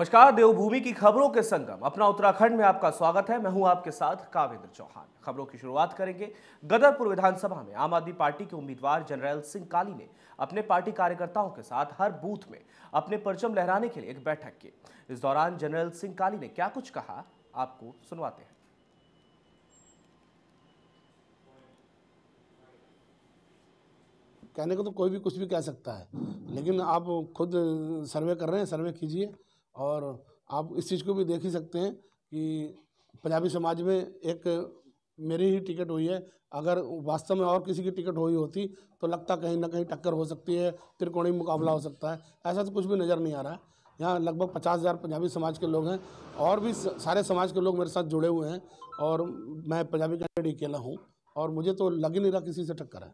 नमस्कार देवभूमि की खबरों के संगम अपना उत्तराखंड में आपका स्वागत है मैं हूं आपके साथ काविंद्र चौहान खबरों की शुरुआत करेंगे गदरपुर विधानसभा में आम आदमी पार्टी के उम्मीदवार जनरल सिंह काली ने अपने पार्टी कार्यकर्ताओं के साथ हर बूथ में अपने परचम लहराने के लिए एक बैठक की इस दौरान जनरल सिंह काली ने क्या कुछ कहा आपको सुनवाते हैं कहने को तो कोई भी कुछ भी कह सकता है लेकिन आप खुद सर्वे कर रहे हैं सर्वे कीजिए और आप इस चीज़ को भी देख ही सकते हैं कि पंजाबी समाज में एक मेरी ही टिकट हुई है अगर वास्तव में और किसी की टिकट हुई होती तो लगता कहीं ना कहीं टक्कर हो सकती है त्रिकोणीय मुकाबला हो सकता है ऐसा तो कुछ भी नज़र नहीं आ रहा है यहाँ लगभग पचास हज़ार पंजाबी समाज के लोग हैं और भी सारे समाज के लोग मेरे साथ जुड़े हुए हैं और मैं पंजाबी कैंडिडेट अकेला हूँ और मुझे तो लग ही नहीं रहा किसी से टक्कर है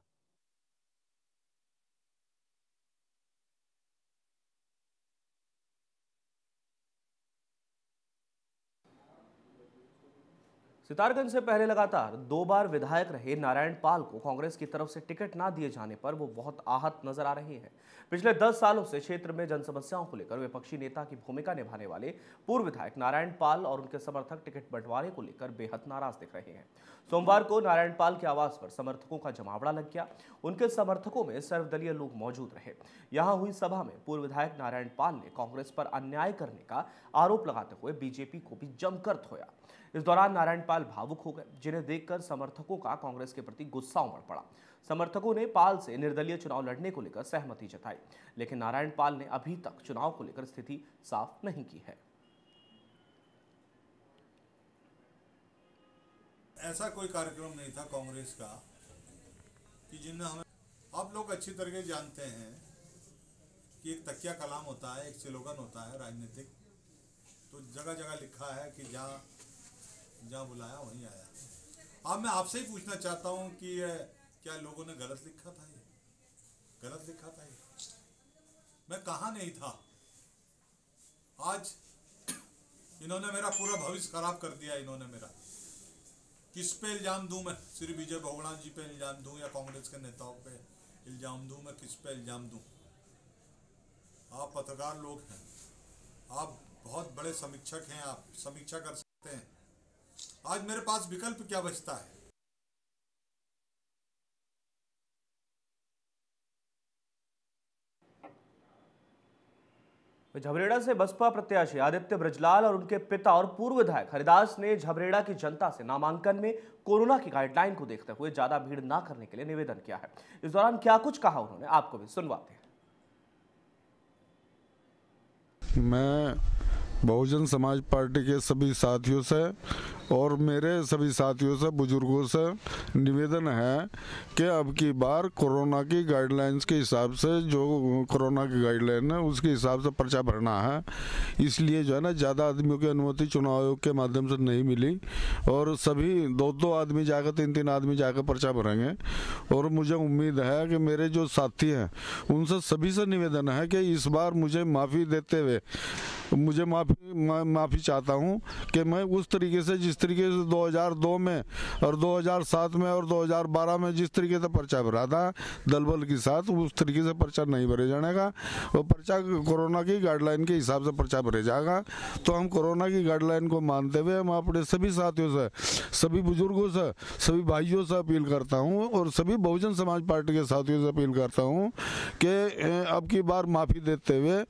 सितारगंज से पहले लगातार दो बार विधायक रहे नारायण पाल को कांग्रेस की तरफ से टिकट ना दिए जाने पर वो बहुत आहत नजर आ रहे हैं पिछले दस सालों से क्षेत्र में जन समस्याओं को लेकर विपक्षी नेता की भूमिका निभाने वाले पूर्व विधायक नारायण पाल और उनके समर्थक टिकट बंटवारे को लेकर बेहद नाराज दिख रहे हैं सोमवार को नारायण पाल के आवास पर समर्थकों का जमावड़ा लग गया उनके समर्थकों में सर्वदलीय लोग मौजूद रहे यहाँ हुई सभा में पूर्व विधायक नारायण पाल ने कांग्रेस पर अन्याय करने का आरोप लगाते हुए बीजेपी को भी जमकर धोया इस दौरान नारायण पाल भावुक हो गए जिन्हें देखकर समर्थकों का कांग्रेस के प्रति गुस्सा उमड़ पड़ा समर्थकों ने पाल से निर्दलीय चुनाव लड़ने को लेकर सहमति जताई लेकिन नारायण पाल ने अभी तक चुनाव को लेकर स्थिति साफ नहीं की है ऐसा कोई कार्यक्रम नहीं था कांग्रेस का कि जिनमें हमें आप लोग अच्छी तरीके जानते हैं कि एक तकिया कलाम होता है एक स्लोगन होता है राजनीतिक तो जगह जगह लिखा है कि जहाँ जहाँ बुलाया वहीं आया अब मैं आपसे ही पूछना चाहता हूँ कि क्या लोगों ने गलत लिखा था ये गलत लिखा था ये मैं कहा नहीं था आज इन्होंने मेरा पूरा भविष्य खराब कर दिया इन्होंने मेरा किस पे इल्ज़ाम दू मैं श्री विजय भगवान जी पे इल्ज़ाम दू या कांग्रेस के नेताओं पे इल्ज़ाम दू मैं किस पे इल्ज़ाम दू आप पत्रकार लोग हैं आप बहुत बड़े समीक्षक हैं आप समीक्षा कर सकते हैं आज मेरे पास विकल्प क्या बचता है झबरेड़ा से बसपा प्रत्याशी आदित्य ब्रजलाल और उनके पिता और पूर्व विधायक हरिदास ने झबरेड़ा की जनता से नामांकन में कोरोना की गाइडलाइन को देखते हुए ज्यादा भीड़ ना करने के लिए निवेदन किया है इस दौरान क्या कुछ कहा उन्होंने आपको भी सुनवाते हैं मैं बहुजन समाज पार्टी के सभी साथियों से और मेरे सभी साथियों से बुजुर्गों से निवेदन है कि अब की बार कोरोना की गाइडलाइंस के हिसाब से जो कोरोना की गाइडलाइन है उसके हिसाब से पर्चा भरना है इसलिए जो है ना ज़्यादा आदमियों की अनुमति चुनाव आयोग के माध्यम से नहीं मिली और सभी दो दो आदमी जाकर तीन तीन आदमी जाकर पर्चा भरेंगे और मुझे उम्मीद है कि मेरे जो साथी हैं उनसे सभी से निवेदन है कि इस बार मुझे माफ़ी देते हुए मुझे माफ़ी माफ़ी चाहता हूँ कि मैं उस तरीके से जिस जिस तरीके से 2002 में और 2007 में और 2012 में जिस तरीके से पर्चा भरा था दल बल के साथ उस तरीके से पर्चा नहीं भरे जाने का वो पर्चा कोरोना की गाइडलाइन के हिसाब से पर्चा भरे जाएगा तो हम कोरोना की गाइडलाइन को मानते हुए हम अपने सभी साथियों से सभी बुजुर्गों से सभी भाइयों से अपील करता हूँ और सभी बहुजन समाज पार्टी के साथियों से अपील करता हूँ कि अब की बार माफ़ी देते हुए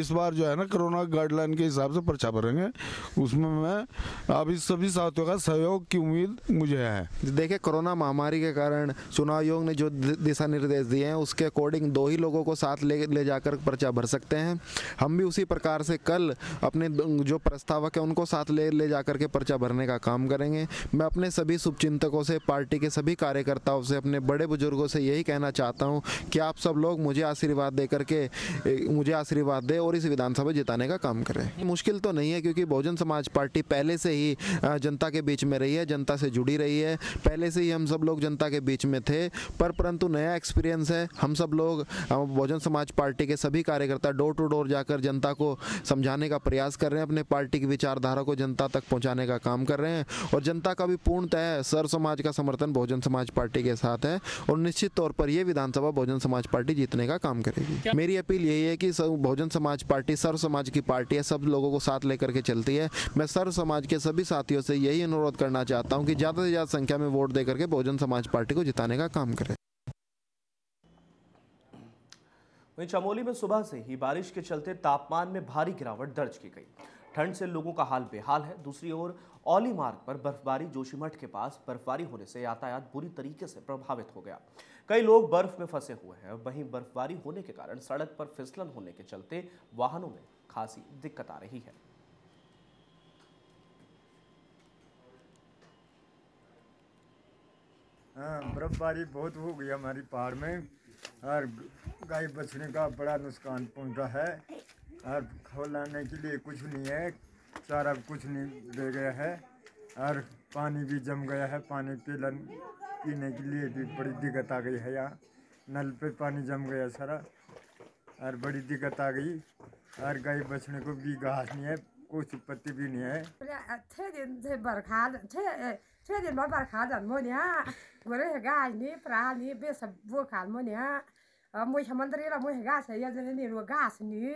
इस बार जो है ना कोरोना गाइडलाइन के हिसाब से पर्चा भरेंगे उसमें मैं अभी सभी साथियों का सहयोग की उम्मीद मुझे है देखिए कोरोना महामारी के कारण चुनाव आयोग ने जो दिशा निर्देश दिए हैं उसके अकॉर्डिंग दो ही लोगों को साथ ले ले जाकर पर्चा भर सकते हैं हम भी उसी प्रकार से कल अपने जो प्रस्तावक है उनको साथ ले ले जाकर के पर्चा भरने का काम करेंगे मैं अपने सभी शुभचिंतकों से पार्टी के सभी कार्यकर्ताओं से अपने बड़े बुजुर्गों से यही कहना चाहता हूँ कि आप सब लोग मुझे आशीर्वाद दे करके मुझे आशीर्वाद दे और इस विधानसभा जिताने का काम करें मुश्किल तो नहीं है क्योंकि बहुजन समाज पार्टी पहले से ही जनता के बीच में रही है जनता से जुड़ी रही है पहले से ही हम सब लोग जनता के बीच में थे पर परंतु नया एक्सपीरियंस है हम सब लोग बहुजन समाज पार्टी के सभी कार्यकर्ता डोर टू डोर जाकर जनता को समझाने का प्रयास कर रहे हैं अपने पार्टी की विचारधारा को जनता तक पहुँचाने का काम कर रहे हैं और जनता का भी पूर्णतः सर्व समाज का समर्थन बहुजन समाज पार्टी के साथ है और निश्चित तौर पर यह विधानसभा बहुजन समाज पार्टी जीतने का काम करेगी मेरी अपील यही है कि बहुजन समाज पार्टी सर्व समाज की पार्टी है सब लोगों को साथ लेकर के चलती है मैं सर्व समाज के सभी साथियों से से यही अनुरोध करना चाहता हूँ कि ज़्यादा से ज़्यादा संख्या में वोट देकर के बहुजन समाज पार्टी को जिताने का काम करें वहीं चमोली में सुबह से ही बारिश के चलते तापमान में भारी गिरावट दर्ज की गई ठंड से लोगों का हाल बेहाल है दूसरी ओर औली मार्ग पर बर्फबारी जोशीमठ के पास बर्फबारी होने से यातायात बुरी तरीके से प्रभावित हो गया कई लोग बर्फ में फंसे हुए हैं वहीं बर्फबारी होने के कारण सड़क पर फिसलन होने के चलते वाहनों में खासी दिक्कत आ रही है हाँ बर्फ़बारी बहुत हो गई हमारी पहाड़ में और गाय बछड़े का बड़ा नुकसान पहुंचा रहा है और खोलाने के लिए कुछ नहीं है चारा कुछ नहीं दे गया है और पानी भी जम गया है पानी पीलन पीने के लिए भी बड़ी दिक्कत आ गई है यहाँ नल पे पानी जम गया सारा और बड़ी दिक्कत आ गई और गाय बछड़े को भी घास नहीं है कोई सिपत्ति भी नहीं है छः दिन से बरखा छः छः दिन में बरखा जन्मो यहाँ गोरे गाय नहीं प्राल नहीं बे सब वो खालमो यहाँ मुझे मंदिर रहा मुझे घास है ये जने नहीं वो घास नहीं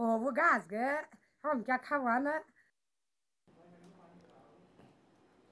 ओ वो घास गए हम क्या खावा ना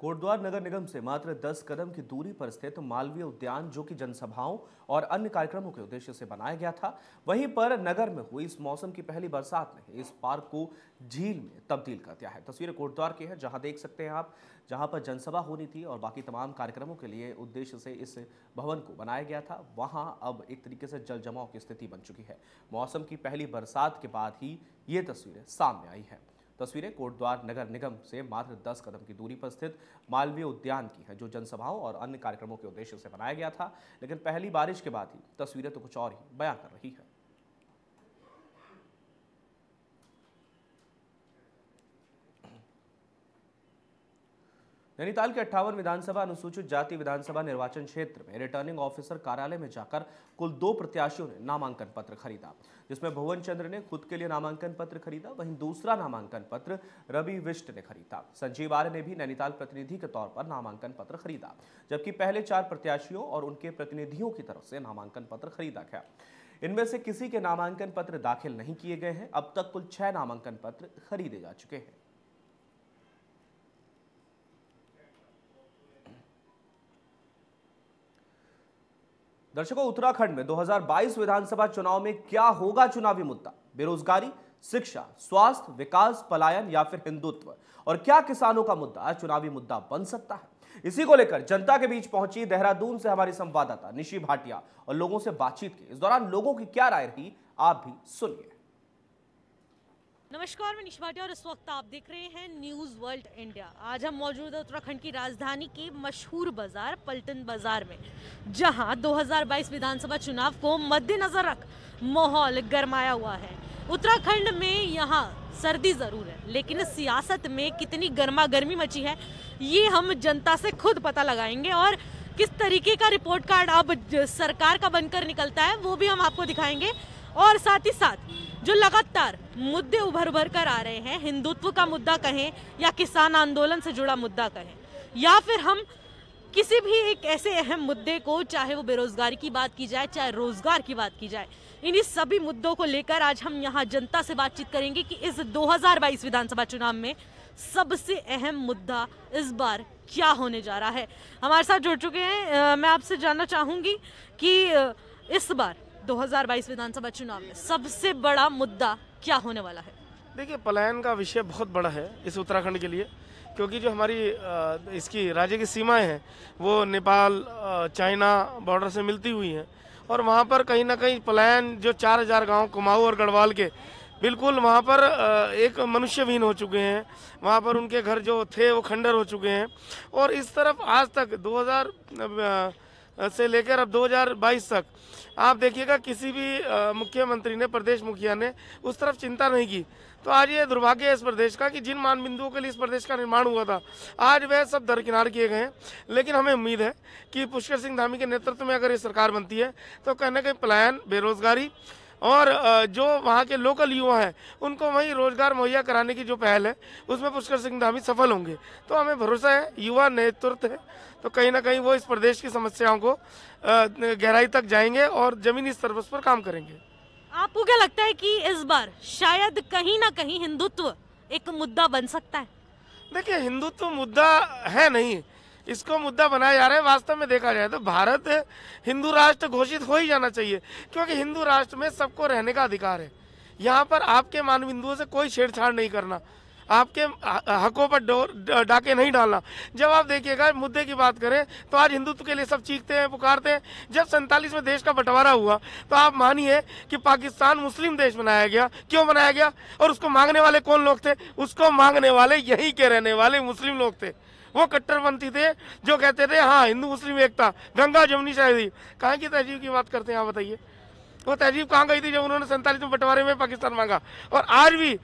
कोटद्वार नगर निगम से मात्र 10 कदम की दूरी पर स्थित मालवीय उद्यान जो कि जनसभाओं और अन्य कार्यक्रमों के उद्देश्य से बनाया गया था वहीं पर नगर में हुई इस मौसम की पहली बरसात ने इस पार्क को झील में तब्दील कर दिया है तस्वीरें कोटद्वार की है जहां देख सकते हैं आप जहां पर जनसभा होनी थी और बाकी तमाम कार्यक्रमों के लिए उद्देश्य से इस भवन को बनाया गया था वहाँ अब एक तरीके से जल जमाव की स्थिति बन चुकी है मौसम की पहली बरसात के बाद ही ये तस्वीरें सामने आई हैं तस्वीरें कोटद्वार नगर निगम से मात्र दस कदम की दूरी पर स्थित मालवीय उद्यान की है जो जनसभाओं और अन्य कार्यक्रमों के उद्देश्य से बनाया गया था लेकिन पहली बारिश के बाद ही तस्वीरें तो कुछ और ही बयां कर रही है नैनीताल के अट्ठावन विधानसभा अनुसूचित जाति विधानसभा निर्वाचन क्षेत्र में रिटर्निंग ऑफिसर कार्यालय में जाकर कुल दो प्रत्याशियों ने नामांकन पत्र खरीदा जिसमें भुवन चंद्र ने खुद के लिए नामांकन पत्र खरीदा वहीं दूसरा नामांकन पत्र रवि विष्ट ने खरीदा संजीव आर्य ने भी नैनीताल प्रतिनिधि के तौर पर नामांकन पत्र खरीदा जबकि पहले चार प्रत्याशियों और उनके प्रतिनिधियों की तरफ से नामांकन पत्र खरीदा गया इनमें से किसी के नामांकन पत्र दाखिल नहीं किए गए हैं अब तक कुल छह नामांकन पत्र खरीदे जा चुके हैं दर्शकों उत्तराखंड में 2022 विधानसभा चुनाव में क्या होगा चुनावी मुद्दा बेरोजगारी शिक्षा स्वास्थ्य विकास पलायन या फिर हिंदुत्व और क्या किसानों का मुद्दा चुनावी मुद्दा बन सकता है इसी को लेकर जनता के बीच पहुंची देहरादून से हमारी संवाददाता निशी भाटिया और लोगों से बातचीत की इस दौरान लोगों की क्या राय रही आप भी सुनिए नमस्कार मैं निशबाटिया और इस वक्त आप देख रहे हैं न्यूज़ वर्ल्ड इंडिया आज हम मौजूद है उत्तराखंड की राजधानी के मशहूर बाजार पल्टन बाजार में जहां 2022 विधानसभा चुनाव को मद्देनजर रख माहौल गरमाया हुआ है उत्तराखंड में यहाँ सर्दी ज़रूर है लेकिन सियासत में कितनी गर्मा गर्मी मची है ये हम जनता से खुद पता लगाएंगे और किस तरीके का रिपोर्ट कार्ड अब सरकार का बनकर निकलता है वो भी हम आपको दिखाएंगे और साथ ही साथ जो लगातार मुद्दे उभर उभर कर आ रहे हैं हिंदुत्व का मुद्दा कहें या किसान आंदोलन से जुड़ा मुद्दा कहें या फिर हम किसी भी एक ऐसे अहम मुद्दे को चाहे वो बेरोजगारी की बात की जाए चाहे रोजगार की बात की जाए इन्हीं सभी मुद्दों को लेकर आज हम यहाँ जनता से बातचीत करेंगे कि इस 2022 विधानसभा चुनाव में सबसे अहम मुद्दा इस बार क्या होने जा रहा है हमारे साथ जुड़ चुके हैं मैं आपसे जानना चाहूँगी कि इस बार 2022 विधानसभा चुनाव में सबसे बड़ा मुद्दा क्या होने वाला है देखिए पलायन का विषय बहुत बड़ा है इस उत्तराखंड के लिए क्योंकि जो हमारी इसकी राज्य की सीमाएं हैं वो नेपाल चाइना बॉर्डर से मिलती हुई हैं और वहाँ पर कहीं ना कहीं पलायन जो 4000 हज़ार गाँव कुमाऊ और गढ़वाल के बिल्कुल वहाँ पर एक मनुष्यहीन हो चुके हैं वहाँ पर उनके घर जो थे वो खंडर हो चुके हैं और इस तरफ आज तक दो से लेकर अब 2022 तक आप देखिएगा किसी भी मुख्यमंत्री ने प्रदेश मुखिया ने उस तरफ चिंता नहीं की तो आज ये दुर्भाग्य है इस प्रदेश का कि जिन मान बिंदुओं के लिए इस प्रदेश का निर्माण हुआ था आज वह सब दरकिनार किए गए हैं लेकिन हमें उम्मीद है कि पुष्कर सिंह धामी के नेतृत्व में अगर ये सरकार बनती है तो कहीं ना कहीं पलायन बेरोजगारी और जो वहाँ के लोकल युवा हैं उनको वहीं रोजगार मुहैया कराने की जो पहल है उसमें पुष्कर सिंह धामी सफल होंगे तो हमें भरोसा है युवा नेतृत्व है तो कहीं ना कहीं वो इस प्रदेश की समस्याओं को गहराई तक जाएंगे और जमीनी स्तर पर काम करेंगे आपको क्या लगता है कि इस बार शायद कहीं ना कहीं हिंदुत्व एक मुद्दा बन सकता है देखिए हिंदुत्व मुद्दा है नहीं इसको मुद्दा बनाया जा रहा है वास्तव में देखा जाए तो भारत हिंदू राष्ट्र घोषित हो ही जाना चाहिए क्योंकि हिंदू राष्ट्र में सबको रहने का अधिकार है यहाँ पर आपके मानव हिंदुओं से कोई छेड़छाड़ नहीं करना आपके हकों पर डाके नहीं डालना जब आप देखिएगा मुद्दे की बात करें तो आज हिंदुत्व के लिए सब चीखते हैं पुकारते हैं जब सैंतालीस में देश का बंटवारा हुआ तो आप मानिए कि पाकिस्तान मुस्लिम देश बनाया गया क्यों बनाया गया और उसको मांगने वाले कौन लोग थे उसको मांगने वाले यहीं के रहने वाले मुस्लिम लोग थे वो कट्टरपंथी थे जो कहते थे हाँ हिंदू मुस्लिम एकता गंगा जमुनी शायद कहाँ की तहजीब की बात करते हैं आप बताइए वो तहजीब कहाँ गई थी जब उन्होंने सैंतालीस में बंटवारे में पाकिस्तान मांगा और आज भी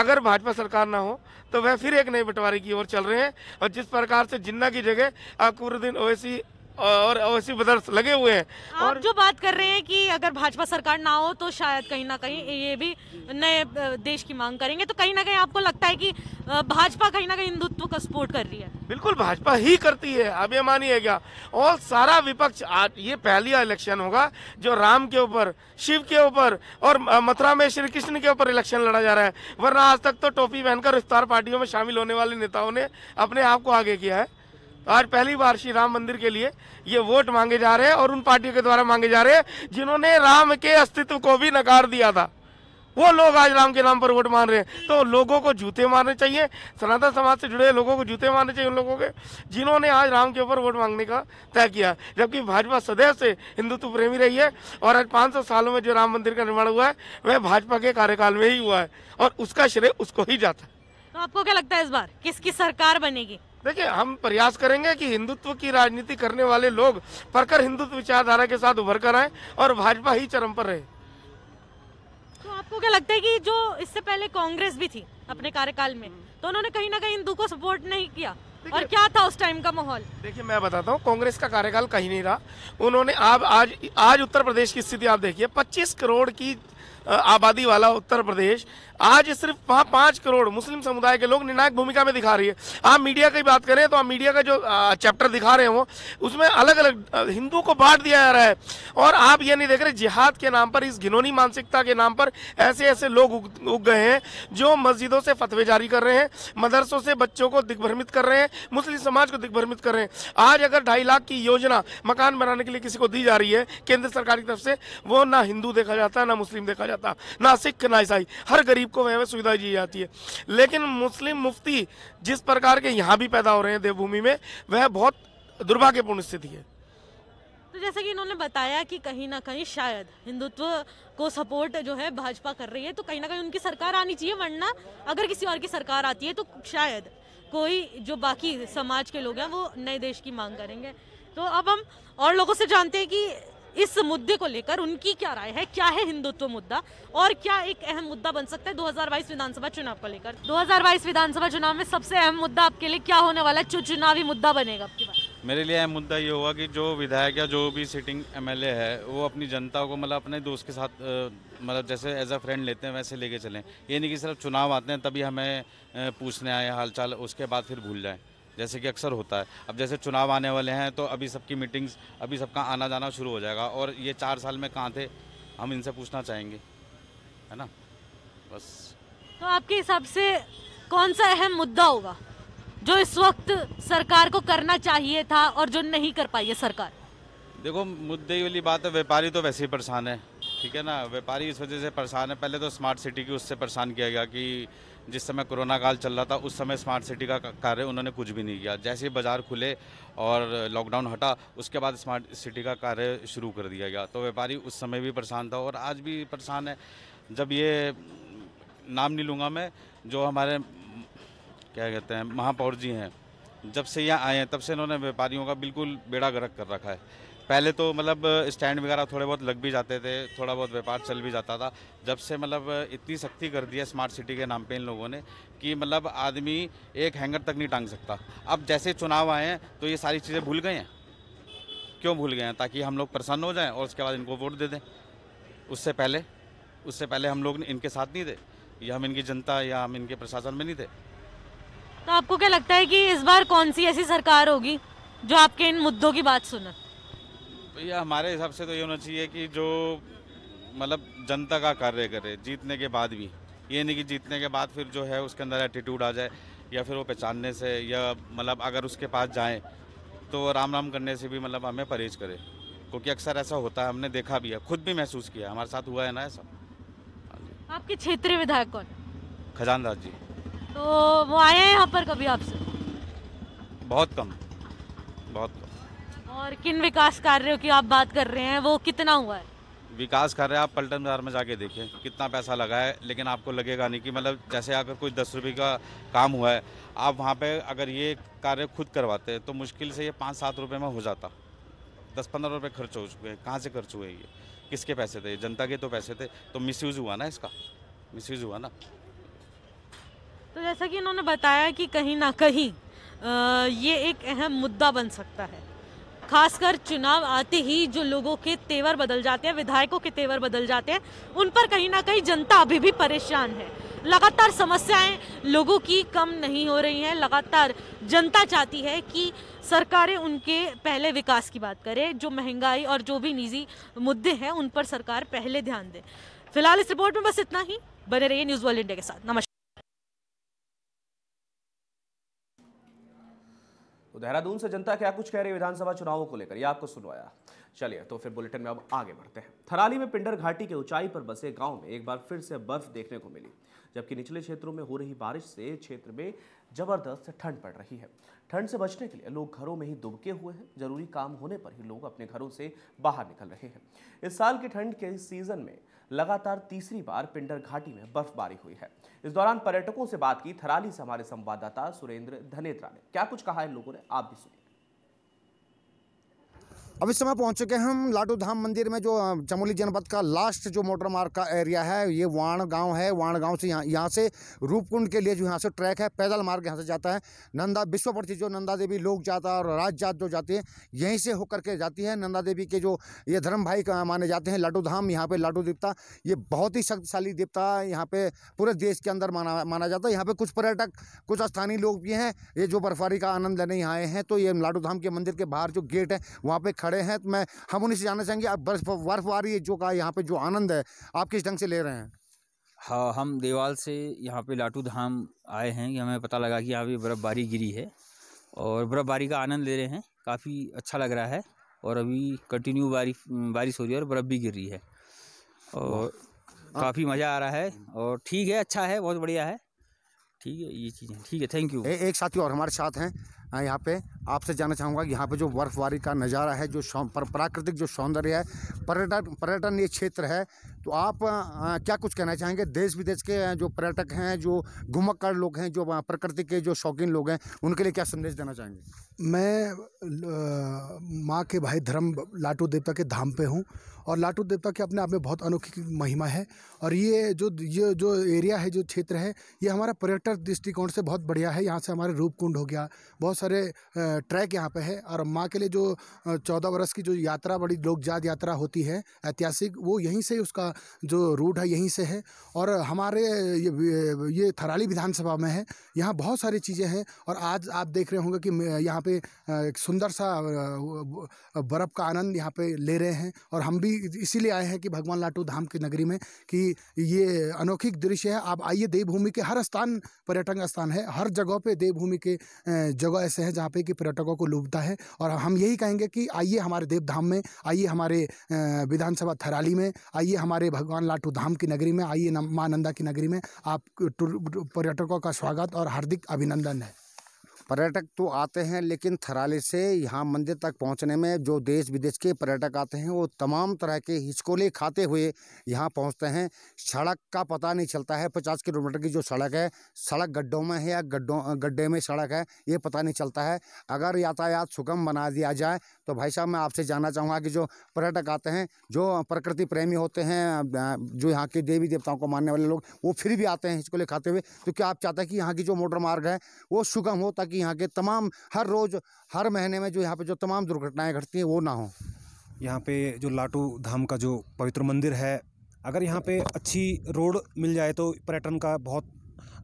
अगर भाजपा सरकार ना हो तो वह फिर एक नए बंटवारे की ओर चल रहे हैं और जिस प्रकार से जिन्ना की जगह अकबरुद्दीन ओवैसी और अवश्य मदरस लगे हुए हैं और जो बात कर रहे हैं कि अगर भाजपा सरकार ना हो तो शायद कहीं ना कहीं ये भी नए देश की मांग करेंगे तो कहीं ना कहीं आपको लगता है कि भाजपा कहीं ना कहीं हिंदुत्व का सपोर्ट कर रही है बिल्कुल भाजपा ही करती है आप ये मानिए क्या और सारा विपक्ष आज ये पहली इलेक्शन होगा जो राम के ऊपर शिव के ऊपर और मथुरा में श्री कृष्ण के ऊपर इलेक्शन लड़ा जा रहा है वरना आज तक तो टोपी पहनकर विस्तार पार्टियों में शामिल होने वाले नेताओं ने अपने आप को आगे किया है आज पहली बार श्री राम मंदिर के लिए ये वोट मांगे जा रहे हैं और उन पार्टियों के द्वारा मांगे जा रहे हैं जिन्होंने राम के अस्तित्व को भी नकार दिया था वो लोग आज राम के नाम पर वोट मांग रहे हैं तो लोगों को जूते मारने चाहिए सनातन समाज से जुड़े लोगों को जूते मारने चाहिए उन लोगों के जिन्होंने आज राम के ऊपर वोट मांगने का तय किया जबकि भाजपा सदैव से हिंदुत्व प्रेमी रही है और आज 500 सालों में जो राम मंदिर का निर्माण हुआ है वह भाजपा के कार्यकाल में ही हुआ है और उसका श्रेय उसको ही जाता है तो आपको क्या लगता है इस बार किसकी सरकार बनेगी देखिए हम प्रयास करेंगे कि हिंदुत्व की राजनीति करने वाले लोग पढ़कर हिंदुत्व विचारधारा के साथ उभर कर आए और भाजपा ही चरम पर रहे तो आपको क्या लगता है कि जो इससे पहले कांग्रेस भी थी अपने कार्यकाल में तो उन्होंने कहीं ना कहीं हिंदू को सपोर्ट नहीं किया और क्या था उस टाइम का माहौल देखिए मैं बताता हूँ कांग्रेस का कार्यकाल कहीं नहीं रहा उन्होंने आप आज आज उत्तर प्रदेश की स्थिति आप देखिए 25 करोड़ की आबादी वाला उत्तर प्रदेश आज सिर्फ वहाँ पाँच करोड़ मुस्लिम समुदाय के लोग निर्णायक भूमिका में दिखा रही है आप मीडिया की बात करें तो आप मीडिया का जो चैप्टर दिखा रहे हो उसमें अलग अलग हिंदू को बांट दिया जा रहा है और आप ये नहीं देख रहे जिहाद के नाम पर इस घिनौनी मानसिकता के नाम पर ऐसे ऐसे लोग उग गए हैं जो मस्जिदों से फतवे जारी कर रहे हैं मदरसों से बच्चों को दिग्भ्रमित कर रहे हैं मुस्लिम समाज को दिग्भ्रमित कर रहे हैं आज अगर ढाई लाख की योजना मकान बनाने के लिए किसी को दी जा रही है केंद्र सरकार की तरफ से वो ना हिंदू देखा जाता ना मुस्लिम देखा जाता ना सिख ना ईसाई हर गरीब गरीब को वह सुविधा दी जाती है लेकिन मुस्लिम मुफ्ती जिस प्रकार के यहाँ भी पैदा हो रहे हैं देवभूमि में वह बहुत दुर्भाग्यपूर्ण स्थिति है तो जैसे कि इन्होंने बताया कि कहीं ना कहीं शायद हिंदुत्व को सपोर्ट जो है भाजपा कर रही है तो कहीं ना कहीं उनकी सरकार आनी चाहिए वरना अगर किसी और की सरकार आती है तो शायद कोई जो बाकी समाज के लोग हैं वो नए देश की मांग करेंगे तो अब हम और लोगों से जानते हैं कि इस मुद्दे को लेकर उनकी क्या राय है क्या है हिंदुत्व मुद्दा और क्या एक अहम मुद्दा बन सकता है 2022 विधानसभा चुनाव को लेकर 2022 विधानसभा चुनाव में सबसे अहम मुद्दा आपके लिए क्या होने वाला है जो चुनावी मुद्दा बनेगा आपके पास मेरे लिए अहम मुद्दा ये होगा कि जो विधायक या जो भी सिटिंग एमएलए है वो अपनी जनता को मतलब अपने दोस्त के साथ मतलब जैसे एज अ फ्रेंड लेते हैं वैसे लेके चलें ये नहीं कि सिर्फ चुनाव आते हैं तभी हमें पूछने आए हालचाल उसके बाद फिर भूल जाएँ जैसे कि अक्सर होता है अब जैसे चुनाव आने वाले हैं तो अभी सबकी मीटिंग्स अभी सबका आना जाना शुरू हो जाएगा और ये चार साल में कहाँ थे हम इनसे पूछना चाहेंगे है ना बस तो आपके हिसाब से कौन सा अहम मुद्दा होगा जो इस वक्त सरकार को करना चाहिए था और जो नहीं कर पाई है सरकार देखो मुद्दे वाली बात है व्यापारी तो वैसे ही परेशान है ठीक है ना व्यापारी इस वजह से परेशान है पहले तो स्मार्ट सिटी की उससे परेशान किया गया कि जिस समय कोरोना काल चल रहा था उस समय स्मार्ट सिटी का कार्य उन्होंने कुछ भी नहीं किया जैसे ही बाज़ार खुले और लॉकडाउन हटा उसके बाद स्मार्ट सिटी का कार्य शुरू कर दिया गया तो व्यापारी उस समय भी परेशान था और आज भी परेशान है जब ये नाम नहीं लूँगा मैं जो हमारे क्या कहते हैं महापौर जी हैं जब से यहाँ आए हैं तब से इन्होंने व्यापारियों का बिल्कुल बेड़ा गर्क कर रखा है पहले तो मतलब स्टैंड वगैरह थोड़े बहुत लग भी जाते थे थोड़ा बहुत व्यापार चल भी जाता था जब से मतलब इतनी सख्ती कर दी है स्मार्ट सिटी के नाम पे इन लोगों ने कि मतलब आदमी एक हैंगर तक नहीं टांग सकता अब जैसे चुनाव आए हैं तो ये सारी चीज़ें भूल गए हैं क्यों भूल गए हैं ताकि हम लोग प्रसन्न हो जाएँ और उसके बाद इनको वोट दे दें उससे पहले उससे पहले हम लोग इनके साथ नहीं थे या हम इनकी जनता या हम इनके प्रशासन में नहीं थे तो आपको क्या लगता है कि इस बार कौन सी ऐसी सरकार होगी जो आपके इन मुद्दों की बात सुना भैया हमारे हिसाब से तो ये होना चाहिए कि जो मतलब जनता का कार्य करे जीतने के बाद भी ये नहीं कि जीतने के बाद फिर जो है उसके अंदर एटीट्यूड आ जाए या फिर वो पहचानने से या मतलब अगर उसके पास जाएं तो राम राम करने से भी मतलब हमें परहेज करे क्योंकि अक्सर ऐसा होता है हमने देखा भी है खुद भी महसूस किया हमारे साथ हुआ है ना ऐसा हाँ आपके क्षेत्रीय विधायक कौन खजानदास जी तो वो आए हैं यहाँ पर कभी आपसे बहुत कम बहुत और किन विकास कार्यों की आप बात कर रहे हैं वो कितना हुआ है विकास कार्य आप पलटन बाजार में जाके देखें कितना पैसा लगा है लेकिन आपको लगेगा नहीं कि मतलब जैसे अगर कोई दस रुपये का काम हुआ है आप वहाँ पे अगर ये कार्य खुद करवाते तो मुश्किल से ये पाँच सात रुपये में हो जाता दस पंद्रह रुपये खर्च हो चुके हैं कहाँ से खर्च हुए ये किसके पैसे थे जनता के तो पैसे थे तो मिसयूज़ हुआ ना इसका मिसयूज़ हुआ ना तो जैसा कि इन्होंने बताया कि कहीं ना कहीं ये एक अहम मुद्दा बन सकता है खासकर चुनाव आते ही जो लोगों के तेवर बदल जाते हैं विधायकों के तेवर बदल जाते हैं उन पर कहीं ना कहीं जनता अभी भी परेशान है लगातार समस्याएं लोगों की कम नहीं हो रही हैं लगातार जनता चाहती है कि सरकारें उनके पहले विकास की बात करें जो महंगाई और जो भी निजी मुद्दे हैं उन पर सरकार पहले ध्यान दे फिलहाल इस रिपोर्ट में बस इतना ही बने रहिए न्यूज़ वर्ल्ड इंडिया के साथ नमस्कार तो देहरादून से जनता क्या कुछ कह रही है विधानसभा चुनावों को लेकर यह आपको सुनवाया चलिए तो फिर बुलेटिन में अब आगे बढ़ते हैं थराली में पिंडर घाटी के ऊंचाई पर बसे गांव में एक बार फिर से बर्फ देखने को मिली जबकि निचले क्षेत्रों में हो रही बारिश से क्षेत्र में जबरदस्त ठंड पड़ रही है ठंड से बचने के लिए लोग घरों में ही दुबके हुए हैं जरूरी काम होने पर ही लोग अपने घरों से बाहर निकल रहे हैं इस साल की ठंड के सीजन में लगातार तीसरी बार पिंडर घाटी में बर्फबारी हुई है इस दौरान पर्यटकों से बात की थराली से हमारे संवाददाता सुरेंद्र धनेत्रा ने क्या कुछ कहा है लोगों ने आप भी सुनिए अब इस समय पहुंच चुके हैं हम लाडू धाम मंदिर में जो चमोली जनपद का लास्ट जो मोटर मार्ग का एरिया है ये वाण गांव है वाण गांव से यहाँ यहाँ से रूपकुंड के लिए जो यहाँ से ट्रैक है पैदल मार्ग यहाँ से जाता है नंदा विश्व प्रति जो नंदा देवी लोग जाता और राज जात जो जाती है यहीं से होकर के जाती है नंदा देवी के जो ये धर्म भाई माने जाते हैं लाडू धाम यहाँ पर लाडू देवता ये बहुत ही शक्तिशाली देवता यहाँ पर पूरे देश के अंदर माना माना जाता है यहाँ पर कुछ पर्यटक कुछ स्थानीय लोग भी हैं ये जो बर्फबारी का आनंद लेने यहाँ आए हैं तो ये लाडू धाम के मंदिर के बाहर जो गेट है वहाँ पर खड़े हैं तो मैं हम उन्हीं से जानना चाहेंगे आप बर्फ बर्फ़ आ रही है जो का यहाँ पे जो आनंद है आप किस ढंग से ले रहे हैं हाँ हम देवाल से यहाँ पे लाटू धाम आए हैं कि हमें पता लगा कि यहाँ पे बर्फ़बारी गिरी है और बर्फ़बारी का आनंद ले रहे हैं काफ़ी अच्छा लग रहा है और अभी कंटिन्यू बारिश बारिश हो रही है और बर्फ़ भी गिर रही है और काफ़ी मज़ा आ रहा है और ठीक है अच्छा है बहुत बढ़िया है ठीक है ये चीज़ें ठीक है थैंक यू ए, एक साथी और हमारे साथ हैं यहाँ पे आपसे जानना चाहूँगा कि यहाँ पर जो बर्फ़बारी का नज़ारा है जो पर, प्राकृतिक जो सौंदर्य है पर्यटन पर्यटन ये क्षेत्र है तो आप आ, क्या कुछ कहना चाहेंगे देश विदेश के जो पर्यटक हैं जो घुमक्कड़ लोग हैं जो प्रकृति के जो शौकीन लोग हैं उनके लिए क्या संदेश देना चाहेंगे मैं माँ के भाई धर्म लाटू देवता के धाम पे हूँ और लाटू देवता के अपने आप में बहुत अनोखी महिमा है और ये जो ये जो एरिया है जो क्षेत्र है ये हमारा पर्यटक दृष्टिकोण से बहुत बढ़िया है यहाँ से हमारे रूपकुंड हो गया बहुत सारे ट्रैक यहाँ पे है और माँ के लिए जो चौदह वर्ष की जो यात्रा बड़ी लोक जात यात्रा होती है ऐतिहासिक वो यहीं से उसका जो रूट है यहीं से है और हमारे ये ये थराली विधानसभा में है यहाँ बहुत सारी चीज़ें हैं और आज आप देख रहे होंगे कि यहाँ पे एक सुंदर सा बर्फ़ का आनंद यहाँ पे ले रहे हैं और हम भी इसीलिए आए हैं कि भगवान लाटू धाम की नगरी में कि ये अनोखिक दृश्य है आप आइए देवभूमि के हर स्थान पर्यटन स्थान है हर जगह पे देवभूमि के जगह ऐसे हैं जहाँ पे कि पर्यटकों को लुभता है और हम यही कहेंगे कि आइए हमारे देवधाम में आइए हमारे विधानसभा थराली में आइए हमारे भगवान लाटू धाम की नगरी में आइए माँ नंदा की नगरी में आप पर्यटकों का स्वागत और हार्दिक अभिनंदन है पर्यटक तो आते हैं लेकिन थराली से यहाँ मंदिर तक पहुँचने में जो देश विदेश के पर्यटक आते हैं वो तमाम तरह के हिचकोले खाते हुए यहाँ पहुँचते हैं सड़क का पता नहीं चलता है पचास किलोमीटर की जो सड़क है सड़क गड्ढों में है या गड्ढों गड्ढे में सड़क है ये पता नहीं चलता है अगर यातायात सुगम बना दिया जाए तो भाई साहब मैं आपसे जानना चाहूँगा कि जो पर्यटक आते हैं जो प्रकृति प्रेमी होते हैं जो यहाँ के देवी देवताओं को मानने वाले लोग वो फिर भी आते हैं हिचकोले खाते हुए तो क्या आप चाहते हैं कि यहाँ की जो मोटर मार्ग है वो सुगम हो ताकि ताकि यहाँ के तमाम हर रोज़ हर महीने में जो यहाँ पे जो तमाम दुर्घटनाएं घटती हैं वो ना हो यहाँ पे जो लाटू धाम का जो पवित्र मंदिर है अगर यहाँ पे अच्छी रोड मिल जाए तो पर्यटन का बहुत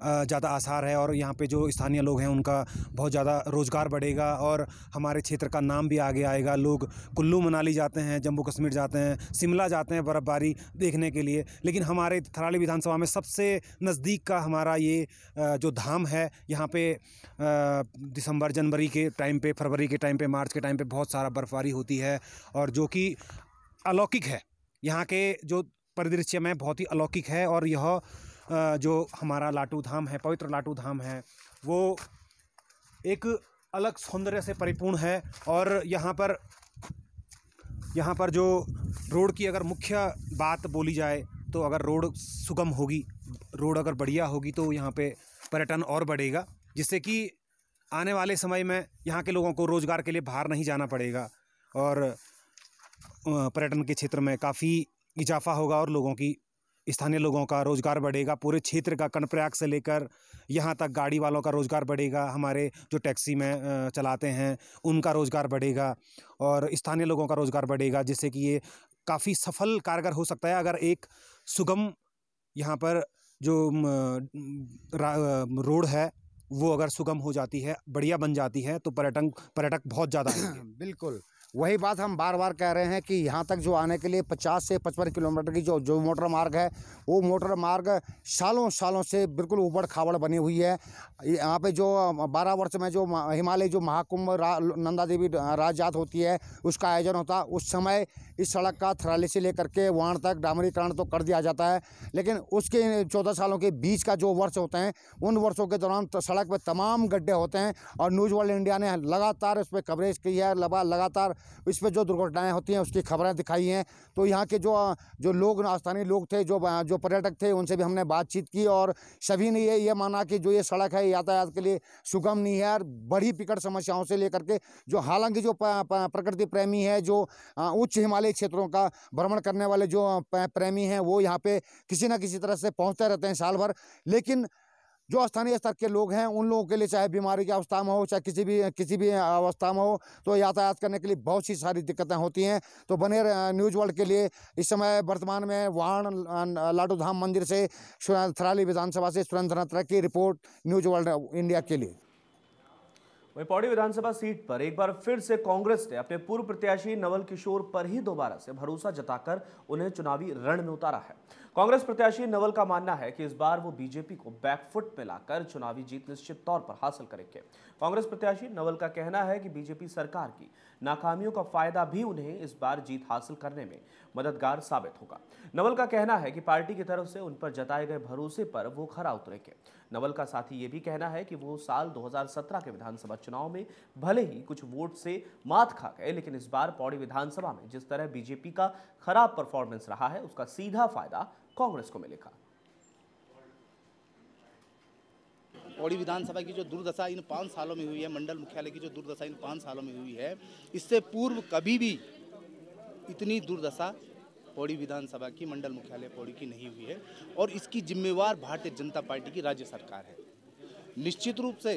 ज़्यादा आसार है और यहाँ पे जो स्थानीय लोग हैं उनका बहुत ज़्यादा रोज़गार बढ़ेगा और हमारे क्षेत्र का नाम भी आगे आएगा लोग कुल्लू मनाली जाते हैं जम्मू कश्मीर जाते हैं शिमला जाते हैं बर्फ़बारी देखने के लिए लेकिन हमारे थराली विधानसभा में सबसे नज़दीक का हमारा ये जो धाम है यहाँ पर दिसंबर जनवरी के टाइम पर फरवरी के टाइम पर मार्च के टाइम पर बहुत सारा बर्फ़बारी होती है और जो कि अलौकिक है यहाँ के जो परिदृश्य में बहुत ही अलौकिक है और यह जो हमारा लाटू धाम है पवित्र लाटू धाम है वो एक अलग सौंदर्य से परिपूर्ण है और यहाँ पर यहाँ पर जो रोड की अगर मुख्य बात बोली जाए तो अगर रोड सुगम होगी रोड अगर बढ़िया होगी तो यहाँ पे पर्यटन और बढ़ेगा जिससे कि आने वाले समय में यहाँ के लोगों को रोज़गार के लिए बाहर नहीं जाना पड़ेगा और पर्यटन के क्षेत्र में काफ़ी इजाफा होगा और लोगों की स्थानीय लोगों का रोज़गार बढ़ेगा पूरे क्षेत्र का कर्णप्रयाग से लेकर यहाँ तक गाड़ी वालों का रोज़गार बढ़ेगा हमारे जो टैक्सी में चलाते हैं उनका रोज़गार बढ़ेगा और स्थानीय लोगों का रोज़गार बढ़ेगा जिससे कि ये काफ़ी सफल कारगर हो सकता है अगर एक सुगम यहाँ पर जो रोड है वो अगर सुगम हो जाती है बढ़िया बन जाती है तो पर्यटन पर्यटक बहुत ज़्यादा बिल्कुल वही बात हम बार बार कह रहे हैं कि यहाँ तक जो आने के लिए 50 से 55 किलोमीटर की जो जो मोटर मार्ग है वो मोटर मार्ग सालों सालों से बिल्कुल उबड़ खाबड़ बनी हुई है यहाँ पे जो 12 वर्ष में जो हिमालय जो महाकुंभ नंदा देवी जात होती है उसका आयोजन होता उस समय इस सड़क का थराली से लेकर के वाण तक डामरीकरण तो कर दिया जाता है लेकिन उसके चौदह सालों के बीच का जो वर्ष होते हैं उन वर्षों के दौरान तो सड़क पर तमाम गड्ढे होते हैं और न्यूज़ वर्ल्ड इंडिया ने लगातार इस पर कवरेज की है लगातार इस पर जो दुर्घटनाएँ होती हैं उसकी खबरें दिखाई हैं तो यहाँ के जो जो लोग स्थानीय लोग थे जो जो पर्यटक थे उनसे भी हमने बातचीत की और सभी ने ये ये माना कि जो ये सड़क है यातायात के लिए सुगम नहीं है और बड़ी पिकट समस्याओं से लेकर के जो हालांकि जो प्रकृति प्रेमी है जो उच्च हिमालय नए क्षेत्रों का भ्रमण करने वाले जो प्रेमी हैं वो यहाँ पे किसी ना किसी तरह से पहुँचते रहते हैं साल भर लेकिन जो स्थानीय स्तर के लोग हैं उन लोगों के लिए चाहे बीमारी की अवस्था में हो चाहे किसी भी किसी भी अवस्था में हो तो यातायात करने के लिए बहुत सी सारी दिक्कतें होती हैं तो बने न्यूज वर्ल्ड के लिए इस समय वर्तमान में वाहन लाडू धाम मंदिर से थराली विधानसभा से सुरेंद्र की रिपोर्ट न्यूज वर्ल्ड इंडिया के लिए वहीं पौड़ी विधानसभा सीट पर एक बार फिर से कांग्रेस ने अपने पूर्व प्रत्याशी नवल किशोर पर ही दोबारा से भरोसा जताकर उन्हें चुनावी रण में उतारा है कांग्रेस प्रत्याशी नवल का मानना है कि इस बार वो बीजेपी को बैकफुट में लाकर चुनावी जीत निश्चित तौर पर हासिल करेंगे कांग्रेस प्रत्याशी नवल का कहना है कि बीजेपी सरकार की नाकामियों का फायदा भी उन्हें इस बार जीत हासिल करने में मददगार साबित होगा नवल का कहना है कि पार्टी की तरफ से उन पर जताए गए भरोसे पर वो खरा उतरेंगे नवल का साथी ये भी कहना है कि वो साल 2017 के विधानसभा चुनाव में भले ही कुछ वोट से मात खा गए लेकिन इस बार पौड़ी विधानसभा में जिस तरह बीजेपी का खराब परफॉर्मेंस रहा है उसका सीधा फायदा कांग्रेस को मिलेगा पौड़ी विधानसभा की जो दुर्दशा इन पाँच सालों में हुई है मंडल मुख्यालय की जो दुर्दशा इन पाँच सालों में हुई है इससे पूर्व कभी भी इतनी दुर्दशा पौड़ी विधानसभा की मंडल मुख्यालय पौड़ी की नहीं हुई है और इसकी जिम्मेवार भारतीय जनता पार्टी की राज्य सरकार है निश्चित रूप से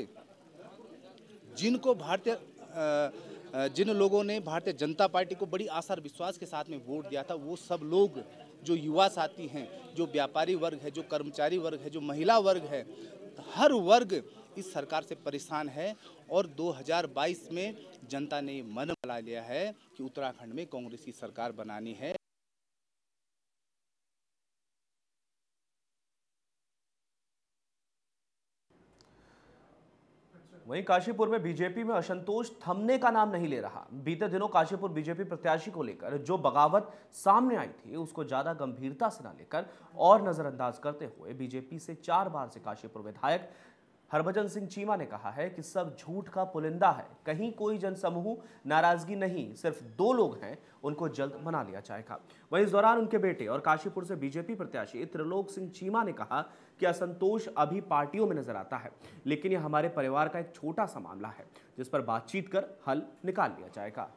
जिनको भारतीय जिन लोगों ने भारतीय जनता पार्टी को बड़ी आसार विश्वास के साथ में वोट दिया था वो सब लोग जो युवा साथी हैं जो व्यापारी वर्ग है जो कर्मचारी वर्ग है जो महिला वर्ग है हर वर्ग इस सरकार से परेशान है और 2022 में जनता ने मन बना लिया है कि उत्तराखंड में कांग्रेस की सरकार बनानी है वहीं काशीपुर में बीजेपी में असंतोष थमने का नाम नहीं ले रहा बीते दिनों काशीपुर बीजेपी प्रत्याशी को लेकर जो बगावत सामने आई थी उसको ज्यादा गंभीरता से न लेकर और नजरअंदाज करते हुए बीजेपी से चार बार से काशीपुर विधायक हरभजन सिंह चीमा ने कहा है कि सब झूठ का पुलिंदा है कहीं कोई जनसमूह नाराजगी नहीं सिर्फ दो लोग हैं उनको जल्द मना लिया जाएगा वहीं इस दौरान उनके बेटे और काशीपुर से बीजेपी प्रत्याशी त्रिलोक सिंह चीमा ने कहा कि असंतोष अभी पार्टियों में नजर आता है लेकिन यह हमारे परिवार का एक छोटा सा मामला है जिस पर बातचीत कर हल निकाल लिया जाएगा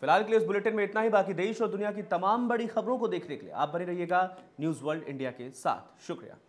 फिलहाल के लिए इस बुलेटिन में इतना ही बाकी देश और दुनिया की तमाम बड़ी खबरों को देखने के लिए आप बने रहिएगा न्यूज वर्ल्ड इंडिया के साथ शुक्रिया